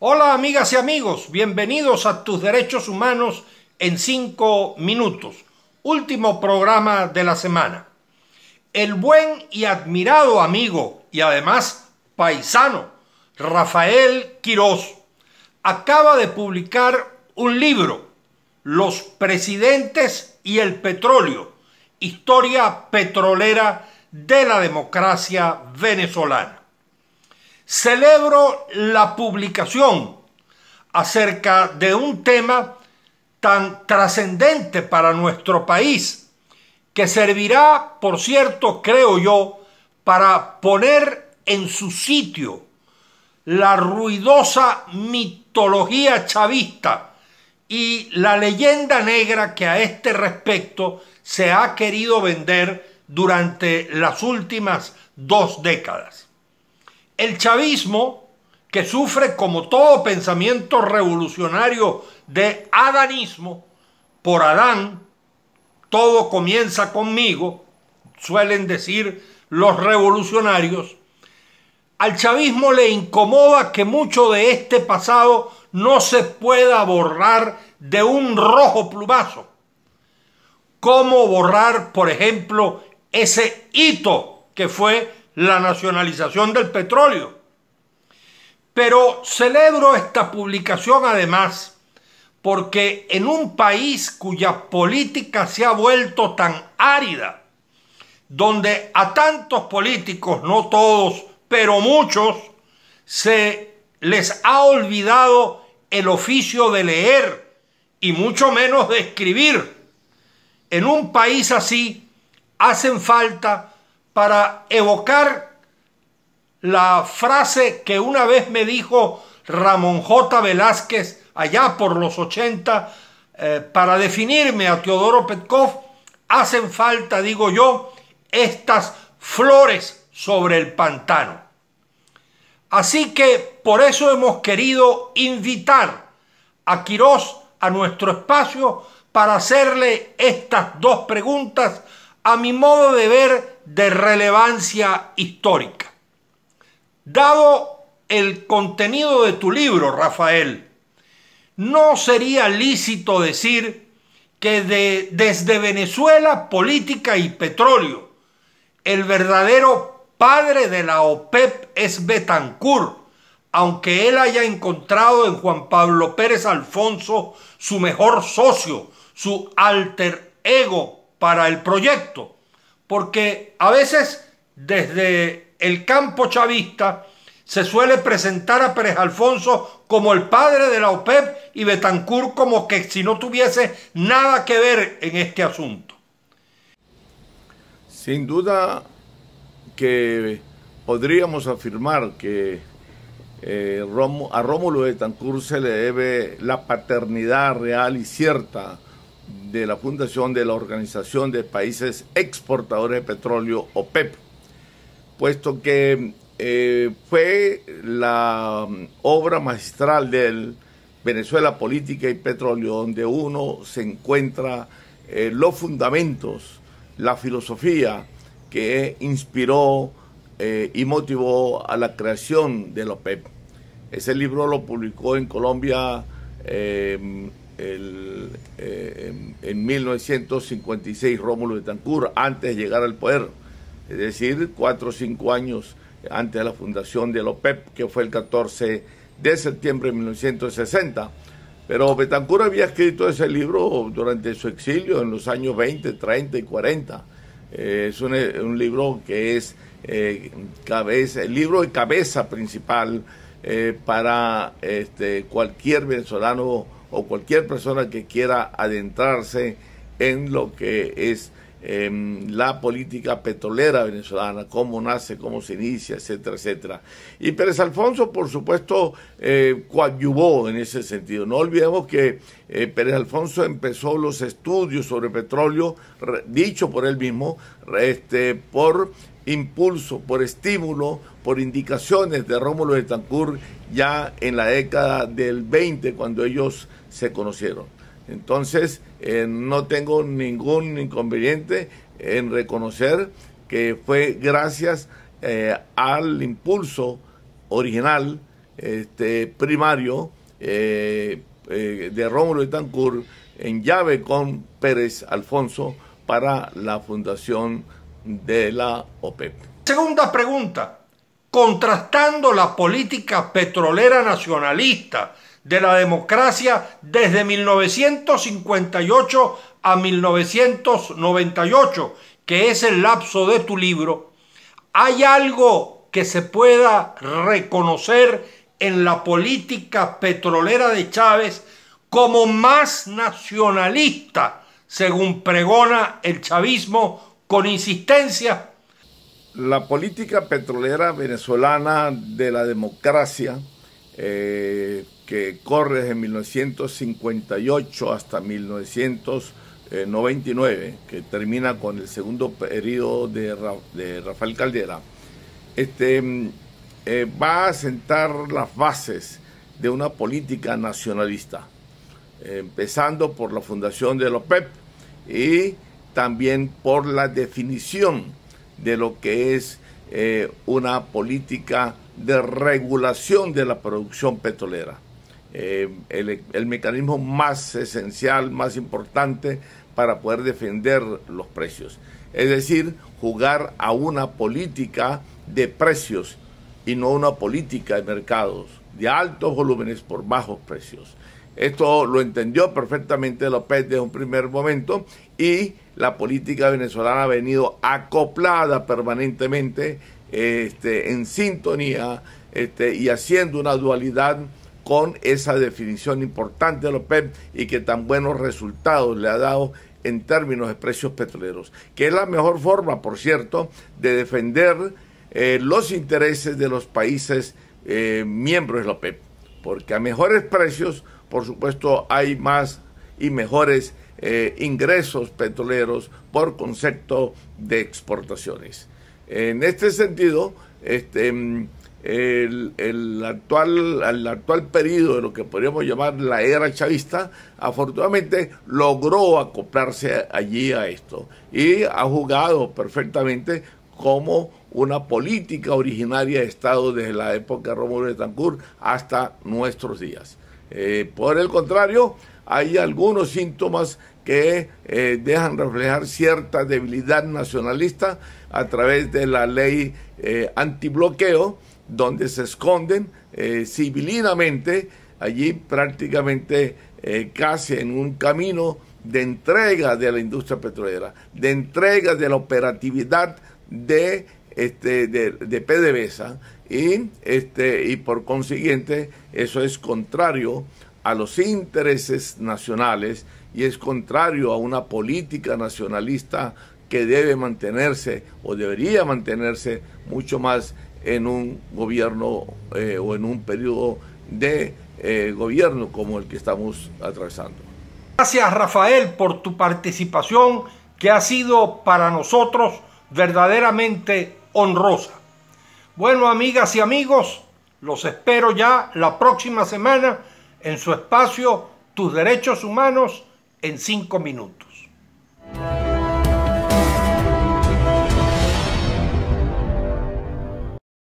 Hola amigas y amigos, bienvenidos a Tus Derechos Humanos en 5 minutos, último programa de la semana. El buen y admirado amigo y además paisano Rafael Quirós acaba de publicar un libro, Los Presidentes y el Petróleo, historia petrolera de la democracia venezolana celebro la publicación acerca de un tema tan trascendente para nuestro país, que servirá, por cierto, creo yo, para poner en su sitio la ruidosa mitología chavista y la leyenda negra que a este respecto se ha querido vender durante las últimas dos décadas el chavismo, que sufre como todo pensamiento revolucionario de adanismo, por Adán, todo comienza conmigo, suelen decir los revolucionarios, al chavismo le incomoda que mucho de este pasado no se pueda borrar de un rojo plumazo. ¿Cómo borrar, por ejemplo, ese hito que fue la nacionalización del petróleo. Pero celebro esta publicación además porque en un país cuya política se ha vuelto tan árida, donde a tantos políticos, no todos, pero muchos, se les ha olvidado el oficio de leer y mucho menos de escribir. En un país así hacen falta para evocar la frase que una vez me dijo Ramón J. Velázquez allá por los 80 eh, para definirme a Teodoro Petkov, hacen falta, digo yo, estas flores sobre el pantano. Así que por eso hemos querido invitar a Quirós a nuestro espacio para hacerle estas dos preguntas a mi modo de ver, de relevancia histórica. Dado el contenido de tu libro, Rafael, no sería lícito decir que de, desde Venezuela, política y petróleo, el verdadero padre de la OPEP e es Betancourt, aunque él haya encontrado en Juan Pablo Pérez Alfonso su mejor socio, su alter ego para el proyecto, porque a veces desde el campo chavista se suele presentar a Pérez Alfonso como el padre de la OPEP e y Betancourt como que si no tuviese nada que ver en este asunto. Sin duda que podríamos afirmar que eh, a Rómulo Betancur se le debe la paternidad real y cierta de la fundación de la Organización de Países Exportadores de Petróleo, OPEP, puesto que eh, fue la mm, obra magistral del Venezuela Política y Petróleo, donde uno se encuentra eh, los fundamentos, la filosofía que inspiró eh, y motivó a la creación de la OPEP. Ese libro lo publicó en Colombia eh, en, 1956 Rómulo Betancourt, antes de llegar al poder, es decir, cuatro o cinco años antes de la fundación de la OPEP, que fue el 14 de septiembre de 1960. Pero Betancourt había escrito ese libro durante su exilio en los años 20, 30 y 40. Eh, es eh, un, libro que es cabeza, el libro de cabeza principal para este, cualquier venezolano o cualquier persona que quiera adentrarse en lo que es em, la política petrolera venezolana, cómo nace, cómo se inicia, etcétera, etcétera. Y Pérez Alfonso, por supuesto, eh, coadyuvó en ese sentido. No olvidemos que eh, Pérez Alfonso empezó los estudios sobre petróleo, dicho por él mismo, este, por impulso, por estímulo, por indicaciones de Rómulo de Tancur ya en la década del 20, cuando ellos se conocieron. Entonces, eh, no tengo ningún inconveniente en reconocer que fue gracias eh, al impulso original, este, primario, eh, de Rómulo Betancourt en llave con Pérez Alfonso para la fundación de la OPEP. E Segunda pregunta, contrastando la política petrolera nacionalista de la democracia desde 1958 a 1998, que es el lapso de tu libro, ¿hay algo que se pueda reconocer en la política petrolera de Chávez como más nacionalista, según pregona el chavismo con insistencia? La política petrolera venezolana de la democracia eh, que corre desde 1958 hasta 1999, que termina con el segundo periodo de, Rafael Caldera, este, mm, eh, va a sentar las bases de una política nacionalista, empezando por la fundación de la OPEP y también por la definición de lo que es eh, una política de regulación de la producción petrolera. Eh, el, mecanismo más esencial, más importante para poder defender los precios. Es decir, jugar a una política de precios y no una política de mercados, de altos volúmenes por bajos precios. Esto lo entendió perfectamente López desde un primer momento y la política venezolana ha venido acoplada permanentemente este, en sintonía este, y haciendo una dualidad con esa definición importante de López y que tan buenos resultados le ha dado en términos de precios petroleros, que es la mejor forma, por cierto, de defender eh, los intereses de los países eh, miembros de la OPEP, porque a mejores precios por supuesto, hay más y mejores eh, ingresos petroleros por concepto de exportaciones. En este sentido, este, mm, el, actual, el actual periodo de lo que podríamos llamar la era chavista, afortunadamente logró acoplarse allí a esto y ha jugado perfectamente como una política originaria de Estado desde la época de Rómulo de Tancur hasta nuestros días. Eh, por el contrario, hay algunos síntomas que eh, dejan reflejar cierta debilidad nacionalista a través de la ley eh, antibloqueo, donde se esconden civilinamente allí prácticamente casi en un camino de entrega de la industria petrolera, de entrega de la operatividad de, este, de, de PDVSA y, este, y por consiguiente eso es contrario a los intereses nacionales y es contrario a una política nacionalista que debe mantenerse o debería mantenerse mucho más en un gobierno eh, o en un periodo de eh, gobierno como el que estamos atravesando. Gracias Rafael por tu participación que ha sido para nosotros verdaderamente honrosa. Bueno, amigas y amigos, los espero ya la próxima semana en su espacio Tus Derechos Humanos en 5 minutos.